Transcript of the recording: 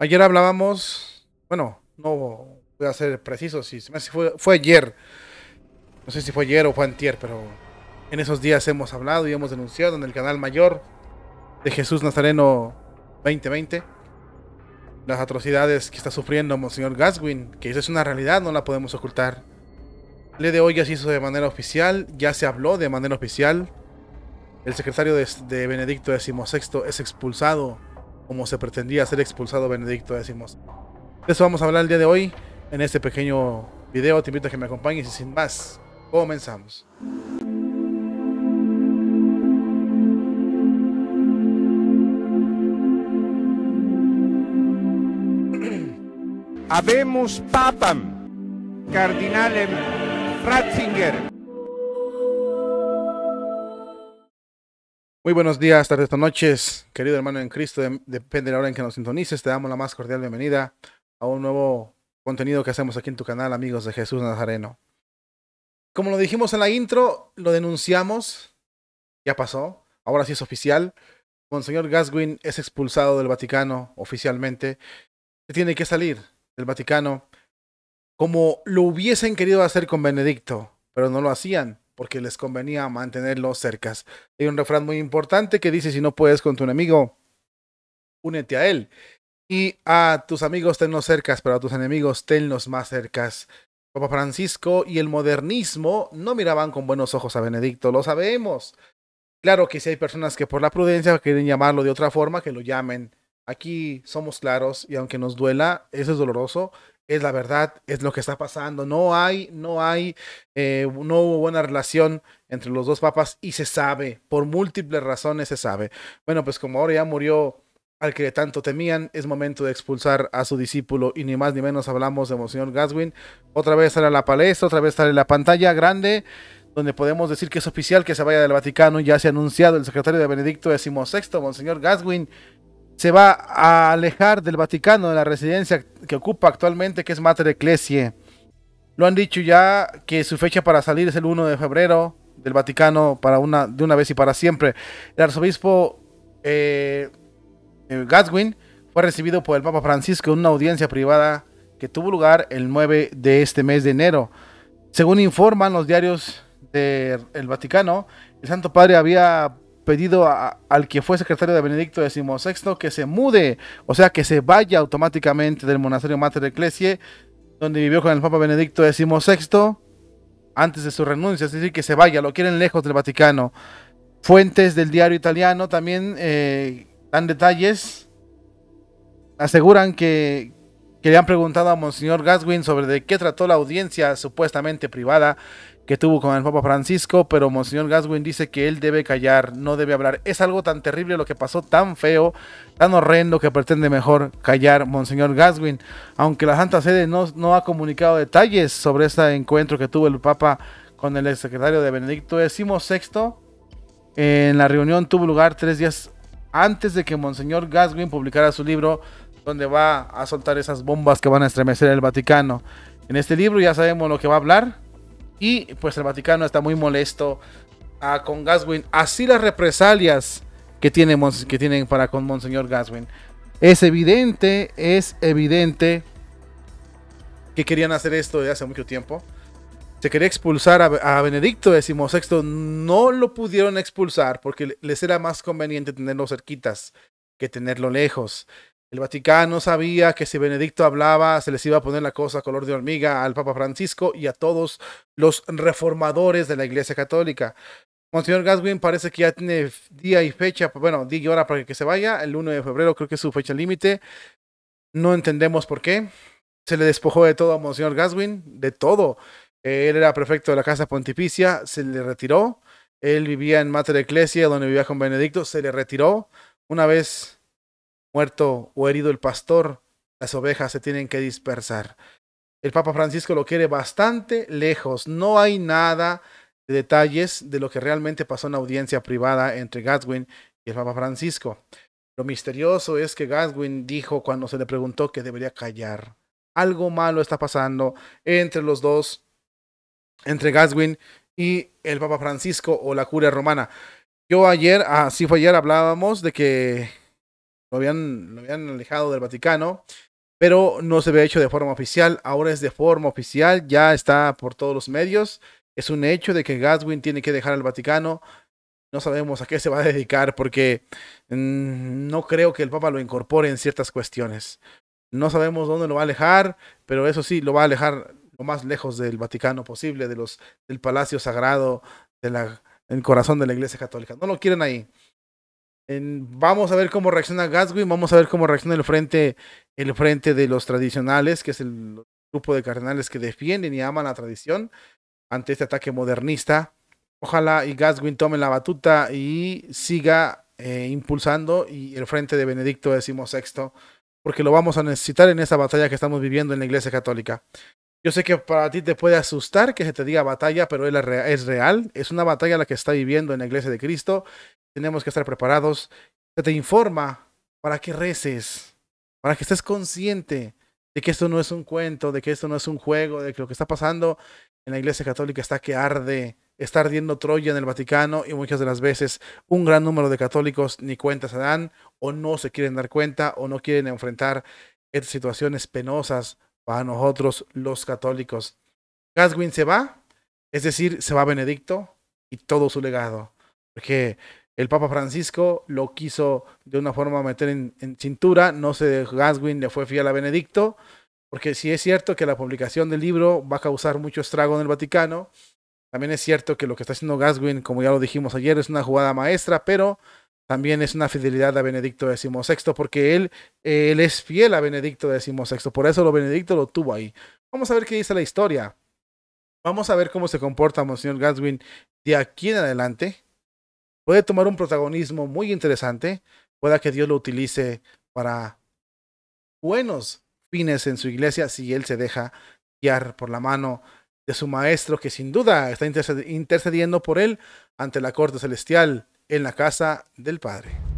Ayer hablábamos, bueno, no voy a ser preciso, si fue, ayer, no sé si fue ayer o fue antier, pero en esos días hemos hablado y hemos denunciado en el canal mayor de Jesús Nazareno 2020 las atrocidades que está sufriendo Monseñor Gaswin, que eso es una realidad, no la podemos ocultar. El día de hoy ya se hizo de manera oficial, ya se habló de manera oficial. El secretario de, de Benedicto XVI es expulsado como se pretendía ser expulsado Benedicto decimos De eso vamos a hablar el día de hoy en este pequeño video. Te invito a que me acompañes y sin más, comenzamos. Habemos Papam, Cardinal Ratzinger. Muy buenos días, tardes o noches, querido hermano en Cristo, depende de la hora en que nos sintonices, te damos la más cordial bienvenida a un nuevo contenido que hacemos aquí en tu canal, amigos de Jesús Nazareno. Como lo dijimos en la intro, lo denunciamos, ya pasó, ahora sí es oficial. Monseñor Gaswin es expulsado del Vaticano oficialmente, se tiene que salir del Vaticano como lo hubiesen querido hacer con Benedicto, pero no lo hacían porque les convenía mantenerlos cercas. Hay un refrán muy importante que dice, si no puedes con tu enemigo, únete a él. Y a tus amigos tenlos cercas, pero a tus enemigos tenlos más cercas. Papa Francisco y el modernismo no miraban con buenos ojos a Benedicto, lo sabemos. Claro que si hay personas que por la prudencia quieren llamarlo de otra forma, que lo llamen. Aquí somos claros y aunque nos duela, eso es doloroso, es la verdad, es lo que está pasando. No hay, no hay, eh, no hubo buena relación entre los dos papas y se sabe, por múltiples razones se sabe. Bueno, pues como ahora ya murió al que tanto temían, es momento de expulsar a su discípulo y ni más ni menos hablamos de Monseñor Gaswin. Otra vez sale a la palestra, otra vez sale la pantalla grande donde podemos decir que es oficial que se vaya del Vaticano. Ya se ha anunciado el secretario de Benedicto XVI, Monseñor Gaswin, se va a alejar del Vaticano, de la residencia que ocupa actualmente, que es Mater Ecclesiae. Lo han dicho ya que su fecha para salir es el 1 de febrero del Vaticano para una, de una vez y para siempre. El arzobispo eh, eh fue recibido por el Papa Francisco en una audiencia privada que tuvo lugar el 9 de este mes de enero. Según informan los diarios del Vaticano, el Santo Padre había pedido al que fue secretario de Benedicto XVI que se mude, o sea, que se vaya automáticamente del monasterio Mater Ecclesiae, donde vivió con el Papa Benedicto XVI antes de su renuncia, es decir, que se vaya, lo quieren lejos del Vaticano. Fuentes del diario italiano también eh, dan detalles, aseguran que, que le han preguntado a Monseñor Gaswin sobre de qué trató la audiencia supuestamente privada que tuvo con el Papa Francisco, pero Monseñor Gaswin dice que él debe callar, no debe hablar. Es algo tan terrible lo que pasó, tan feo, tan horrendo que pretende mejor callar Monseñor Gaswin, aunque la Santa Sede no, ha comunicado detalles sobre este encuentro que tuvo el Papa con el Secretario de Benedicto XVI. En la reunión tuvo lugar tres días antes de que Monseñor Gaswin publicara su libro donde va a soltar esas bombas que van a estremecer el Vaticano. En este libro ya sabemos lo que va a hablar y pues el Vaticano está muy molesto ah, con Gaswin, así las represalias que, que tienen para con Monseñor Gaswin. Es evidente, es evidente que querían hacer esto desde hace mucho tiempo. Se quería expulsar a, a Benedicto XVI, no lo pudieron expulsar porque les era más conveniente tenerlo cerquitas que tenerlo lejos. El Vaticano sabía que si Benedicto hablaba, se les iba a poner la cosa color de hormiga al Papa Francisco y a todos los reformadores de la Iglesia Católica. Monseñor Gaswin parece que ya tiene día y fecha, bueno, día y hora para que se vaya. El 1 de febrero creo que es su fecha límite. No entendemos por qué. Se le despojó de todo a Monseñor Gaswin, de todo. Él era prefecto de la Casa Pontificia, se le retiró. Él vivía en Mater Ecclesia, donde vivía con Benedicto, se le retiró. Una vez Muerto o herido el pastor, las ovejas se tienen que dispersar. El Papa Francisco lo quiere bastante lejos. No hay nada de detalles de lo que realmente pasó en la audiencia privada entre Gaswin y el Papa Francisco. Lo misterioso es que Gaswin dijo cuando se le preguntó que debería callar. Algo malo está pasando entre los dos, entre Gaswin y el Papa Francisco o la curia romana. Yo ayer, así fue ayer, hablábamos de que lo habían, lo habían alejado del Vaticano, pero no se había hecho de forma oficial, ahora es de forma oficial, ya está por todos los medios, es un hecho de que Gaswin tiene que dejar al Vaticano, no sabemos a qué se va a dedicar porque mm, no creo que el Papa lo incorpore en ciertas cuestiones. No sabemos dónde lo va a alejar, pero eso sí, lo va a alejar lo más lejos del Vaticano posible, de los, del Palacio Sagrado, del corazón de la Iglesia Católica. No lo quieren ahí vamos a ver cómo reacciona Gaswin, vamos a ver cómo reacciona el frente, el frente de los tradicionales, que es el grupo de cardenales que defienden y aman la tradición ante este ataque modernista. Ojalá y Gaswin tome la batuta y siga eh, impulsando y el frente de Benedicto XVI, porque lo vamos a necesitar en esta batalla que estamos viviendo en la Iglesia Católica. Yo sé que para ti te puede asustar que se te diga batalla, pero es real, es una batalla la que está viviendo en la Iglesia de Cristo tenemos que estar preparados. Se te informa para que reces, para que estés consciente de que esto no es un cuento, de que esto no es un juego, de que lo que está pasando en la Iglesia Católica está que arde, está ardiendo Troya en el Vaticano y muchas de las veces un gran número de católicos ni cuenta se dan o no se quieren dar cuenta o no quieren enfrentar estas situaciones penosas para nosotros los católicos. Gaswin se va, es decir, se va Benedicto y todo su legado, porque el Papa Francisco lo quiso de una forma meter en, cintura, no sé, Gaswin le fue fiel a Benedicto, porque si es cierto que la publicación del libro va a causar mucho estrago en el Vaticano, también es cierto que lo que está haciendo Gaswin, como ya lo dijimos ayer, es una jugada maestra, pero también es una fidelidad a Benedicto XVI, porque él, él es fiel a Benedicto XVI, por eso lo Benedicto lo tuvo ahí. Vamos a ver qué dice la historia. Vamos a ver cómo se comporta Monseñor Gaswin de aquí en adelante puede tomar un protagonismo muy interesante, pueda que Dios lo utilice para buenos fines en su iglesia si él se deja guiar por la mano de su maestro que sin duda está intercediendo por él ante la corte celestial en la casa del Padre.